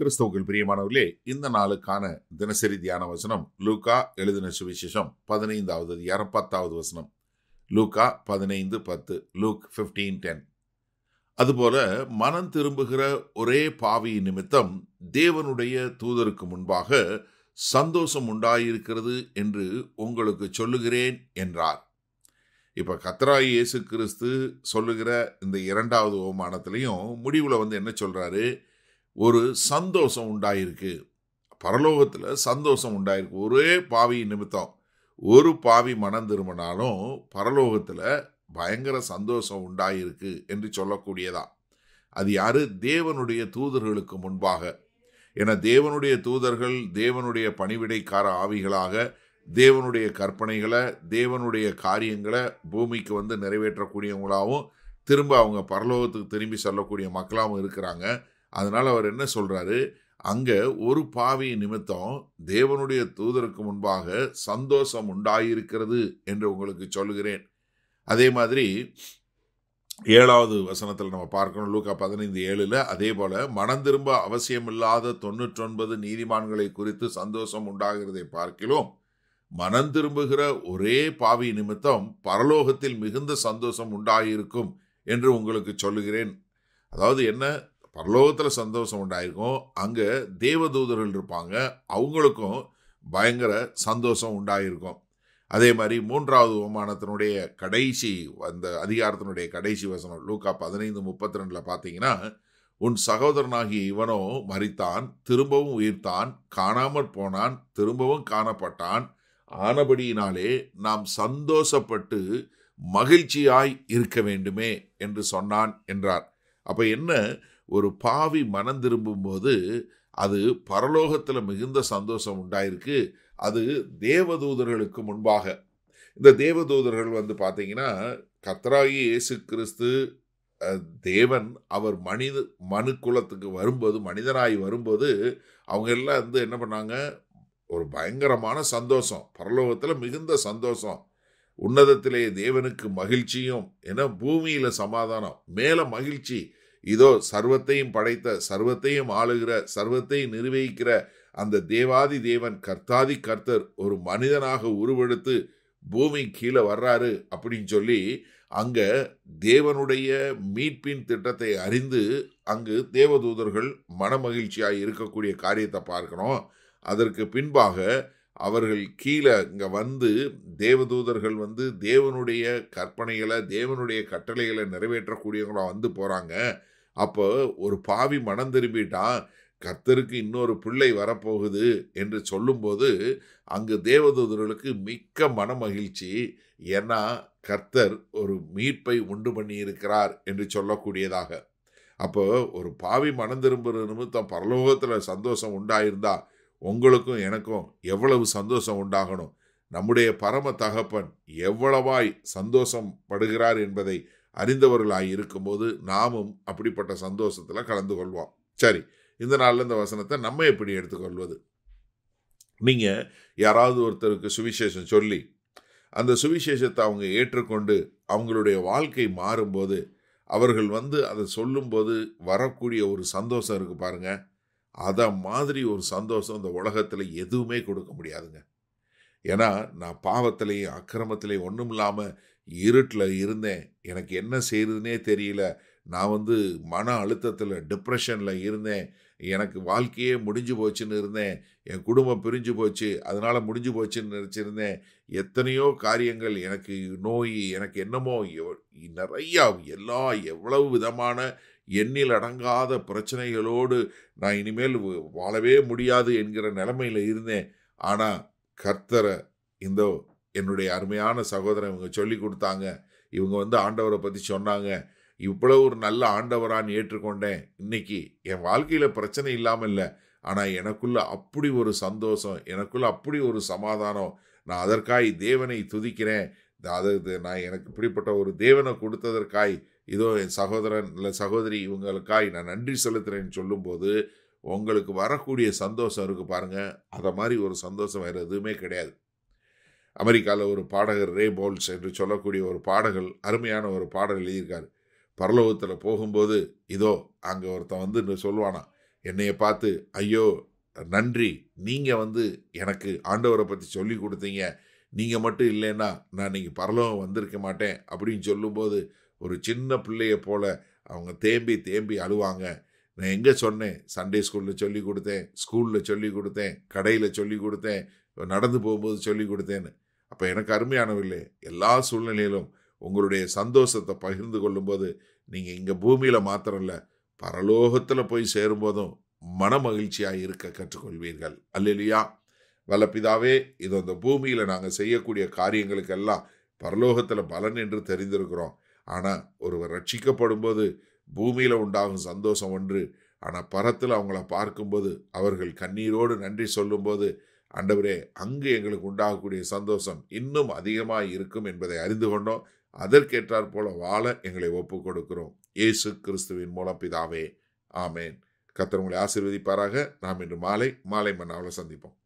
கிறிஸ்தவுக்குள் பிரியமானவர்களே இந்த நாளுக்கான தினசரி தியான வசனம் லூகா எழுதின சுவிசேஷம் பதினைந்தாவது அதிகாரம் பத்தாவது வசனம் லூகா பதினைந்து பத்து லூக் ஃபிஃப்டீன் டென் அதுபோல மனம் திரும்புகிற ஒரே பாவி நிமித்தம் தேவனுடைய தூதருக்கு முன்பாக சந்தோஷம் உண்டாயிருக்கிறது என்று உங்களுக்கு சொல்லுகிறேன் என்றார் இப்போ கத்ராய் இயேசு கிறிஸ்து சொல்லுகிற இந்த இரண்டாவது ஓமானத்திலையும் முடிவில் வந்து என்ன சொல்கிறாரு ஒரு சந்தோஷம் உண்டாயிருக்கு பரலோகத்தில் சந்தோஷம் உண்டாயிருக்கு ஒரே பாவி நிமித்தம் ஒரு பாவி மனம் திரும்பினாலும் பரலோகத்தில் பயங்கர சந்தோஷம் உண்டாயிருக்கு என்று சொல்லக்கூடியதா அது யாரு தேவனுடைய தூதர்களுக்கு முன்பாக என தேவனுடைய தூதர்கள் தேவனுடைய பணிவிடைக்கார ஆவிகளாக தேவனுடைய கற்பனைகளை தேவனுடைய காரியங்களை பூமிக்கு வந்து நிறைவேற்றக்கூடியவங்களாகவும் திரும்ப அவங்க பரலோகத்துக்கு திரும்பி சொல்லக்கூடிய மக்களாகவும் இருக்கிறாங்க அதனால் அவர் என்ன சொல்கிறாரு அங்கே ஒரு பாவி நிமித்தம் தேவனுடைய தூதருக்கு முன்பாக சந்தோஷம் உண்டாயிருக்கிறது என்று உங்களுக்கு சொல்கிறேன் அதே மாதிரி ஏழாவது வசனத்தில் நம்ம பார்க்கணும் லூக்கா பதினைந்து ஏழில் அதே போல் மனம் திரும்ப அவசியமில்லாத தொண்ணூற்றொன்பது நீதிமான்களை குறித்து சந்தோஷம் உண்டாகிறதை பார்க்கிலும் மனம் திரும்புகிற ஒரே பாவி நிமித்தம் பரலோகத்தில் மிகுந்த சந்தோஷம் உண்டாயிருக்கும் என்று உங்களுக்கு சொல்லுகிறேன் அதாவது என்ன பரலோகத்தில் சந்தோஷம் உண்டாயிருக்கும் அங்கே தேவதூதர்கள் இருப்பாங்க அவங்களுக்கும் பயங்கர சந்தோஷம் உண்டாயிருக்கும் அதே மாதிரி மூன்றாவது விமானத்தினுடைய கடைசி அந்த அதிகாரத்தினுடைய கடைசி வசனம் லூக்கா பதினைந்து முப்பத்தி ரெண்டில் பார்த்தீங்கன்னா உன் சகோதரனாகிய இவனோ மறித்தான் திரும்பவும் உயிர்த்தான் காணாமற் போனான் திரும்பவும் காணப்பட்டான் ஆனபடியினாலே நாம் சந்தோஷப்பட்டு மகிழ்ச்சியாய் இருக்க வேண்டுமே என்று சொன்னான் என்றார் அப்போ என்ன ஒரு பாவி மனம் திரும்பும்போது அது பரலோகத்தில் மிகுந்த சந்தோஷம் உண்டாயிருக்கு அது தேவதூதர்களுக்கு முன்பாக இந்த தேவதூதர்கள் வந்து பார்த்தீங்கன்னா கத்ராயி இயேசு கிறிஸ்து தேவன் அவர் மனித மனு குலத்துக்கு வரும்போது மனிதனாய் வரும்போது அவங்க எல்லாம் வந்து என்ன பண்ணாங்க ஒரு பயங்கரமான சந்தோஷம் பரலோகத்தில் மிகுந்த சந்தோஷம் உன்னதத்திலேயே தேவனுக்கு மகிழ்ச்சியும் ஏன்னா பூமியில் சமாதானம் மேலே மகிழ்ச்சி இதோ சர்வத்தையும் படைத்த சர்வத்தையும் ஆளுகிற சர்வத்தையும் நிர்வகிக்கிற அந்த தேவாதி தேவன் கர்த்தாதி கர்த்தர் ஒரு மனிதனாக உருவெடுத்து பூமி கீழே வர்றாரு அப்படின்னு சொல்லி அங்கே தேவனுடைய மீட்பின் திட்டத்தை அறிந்து அங்கு தேவதூதர்கள் மனமகிழ்ச்சியாக இருக்கக்கூடிய காரியத்தை பார்க்குறோம் அதற்கு பின்பாக அவர்கள் கீழே இங்கே வந்து தேவதூதர்கள் வந்து தேவனுடைய கற்பனைகளை தேவனுடைய கட்டளைகளை நிறைவேற்றக்கூடியவங்களாக வந்து போகிறாங்க அப்போ ஒரு பாவி மனம் திரும்பிட்டான் கர்த்தருக்கு இன்னொரு பிள்ளை வரப்போகுது என்று சொல்லும்போது அங்கு தேவதூதர்களுக்கு மிக்க மன மகிழ்ச்சி ஏன்னா கர்த்தர் ஒரு மீட்பை உண்டு பண்ணியிருக்கிறார் என்று சொல்லக்கூடியதாக அப்போ ஒரு பாவி மனம் திரும்புகிற நிமித்தம் பரலோகத்தில் சந்தோஷம் உண்டாயிருந்தா உங்களுக்கும் எனக்கும் எவ்வளவு சந்தோஷம் உண்டாகணும் நம்முடைய பரம தகப்பன் எவ்வளவாய் சந்தோஷம் படுகிறார் என்பதை அறிந்தவர்களாய் இருக்கும்போது நாமும் அப்படிப்பட்ட சந்தோஷத்தில் கலந்து கொள்வோம் சரி இந்த நாளில் இந்த வசனத்தை நம்ம எப்படி எடுத்துக்கொள்வது நீங்கள் யாராவது ஒருத்தருக்கு சுவிசேஷம் சொல்லி அந்த சுவிசேஷத்தை அவங்க ஏற்றுக்கொண்டு அவங்களுடைய வாழ்க்கை மாறும்போது அவர்கள் வந்து அதை சொல்லும்போது வரக்கூடிய ஒரு சந்தோஷம் இருக்குது பாருங்கள் அதை மாதிரி ஒரு சந்தோஷம் இந்த உலகத்தில் எதுவுமே கொடுக்க முடியாதுங்க ஏன்னா நான் பாவத்திலையும் அக்கிரமத்திலையும் ஒன்றும் இல்லாமல் இருட்டில் இருந்தேன் எனக்கு என்ன செய்கிறதுனே தெரியல நான் வந்து மன அழுத்தத்தில் டிப்ரெஷனில் இருந்தேன் எனக்கு வாழ்க்கையே முடிஞ்சு போச்சுன்னு இருந்தேன் என் குடும்பம் பிரிஞ்சு போச்சு அதனால் முடிஞ்சு போச்சுன்னு நினச்சிருந்தேன் எத்தனையோ காரியங்கள் எனக்கு நோய் எனக்கு என்னமோ நிறையா எல்லா எவ்வளவு விதமான எண்ணில் அடங்காத பிரச்சனைகளோடு நான் இனிமேல் வாழவே முடியாது என்கிற நிலமையில் இருந்தேன் ஆனால் கர்த்தரை இந்தோ என்னுடைய அருமையான சகோதரன் இவங்க சொல்லி கொடுத்தாங்க இவங்க வந்து ஆண்டவரை பற்றி சொன்னாங்க இவ்வளோ ஒரு நல்ல ஆண்டவரான்னு ஏற்றுக்கொண்டேன் இன்னைக்கு என் வாழ்க்கையில் பிரச்சனை இல்லாமல் இல்லை ஆனால் எனக்குள்ளே அப்படி ஒரு சந்தோஷம் எனக்குள்ளே அப்படி ஒரு சமாதானம் நான் அதற்காய் தேவனை துதிக்கிறேன் அதாவது நான் எனக்கு இப்படிப்பட்ட ஒரு தேவனை கொடுத்ததற்காய் இதோ என் சகோதரன் இல்லை சகோதரி இவங்களுக்காய் நான் நன்றி செலுத்துகிறேன்னு சொல்லும்போது உங்களுக்கு வரக்கூடிய சந்தோஷம் இருக்குது பாருங்கள் அதை மாதிரி ஒரு சந்தோஷம் வேறு எதுவுமே கிடையாது அமெரிக்காவில் ஒரு பாடகர் ரே போல்ஸ் என்று சொல்லக்கூடிய ஒரு பாடகர் அருமையான ஒரு பாடல் எழுதியிருக்கார் பரலோகத்தில் போகும்போது இதோ அங்கே ஒருத்தன் வந்து சொல்லுவானா என்னையை பார்த்து ஐயோ நன்றி நீங்கள் வந்து எனக்கு ஆண்டவரை பற்றி சொல்லி கொடுத்தீங்க நீங்கள் மட்டும் இல்லைன்னா நான் நீங்கள் பரலோகம் வந்திருக்க மாட்டேன் அப்படின்னு சொல்லும்போது ஒரு சின்ன பிள்ளையை போல் அவங்க தேம்பி தேம்பி அழுவாங்க நான் எங்கே சொன்னேன் சண்டே ஸ்கூலில் சொல்லிக் கொடுத்தேன் ஸ்கூலில் சொல்லிக் கொடுத்தேன் கடையில் சொல்லிக் கொடுத்தேன் நடந்து போகும்போது சொல்லிக் கொடுத்தேன்னு அப்போ எனக்கு அருமையானவில்லை எல்லா சூழ்நிலையிலும் உங்களுடைய சந்தோஷத்தை பகிர்ந்து கொள்ளும்போது நீங்கள் இங்கே பூமியில் மாத்திரம் இல்லை பரலோகத்தில் போய் சேரும்போதும் மன மகிழ்ச்சியாக இருக்க கற்றுக்கொள்வீர்கள் அல்ல இல்லையா வல்லப்பிதாவே இது அந்த பூமியில் நாங்கள் செய்யக்கூடிய காரியங்களுக்கெல்லாம் பரலோகத்தில் பலன் என்று தெரிந்திருக்கிறோம் ஆனால் ஒருவர் ரட்சிக்கப்படும் போது பூமியில் உண்டாகும் சந்தோஷம் ஒன்று ஆனால் பரத்தில் அவங்கள பார்க்கும்போது அவர்கள் கண்ணீரோடு நன்றி சொல்லும்போது அண்டவரே அங்கு எங்களுக்கு உண்டாகக்கூடிய சந்தோஷம் இன்னும் அதிகமாக இருக்கும் என்பதை அறிந்து கொண்டோம் அதற்கேற்றாற் போல வாழ எங்களை ஒப்பு கொடுக்கிறோம் இயேசு கிறிஸ்துவின் மூலம் பிதாவே ஆமேன் கத்தர் உங்களை ஆசிர்வதிப்பாராக நாம் இன்று மாலை மாலை மன்னாவில் சந்திப்போம்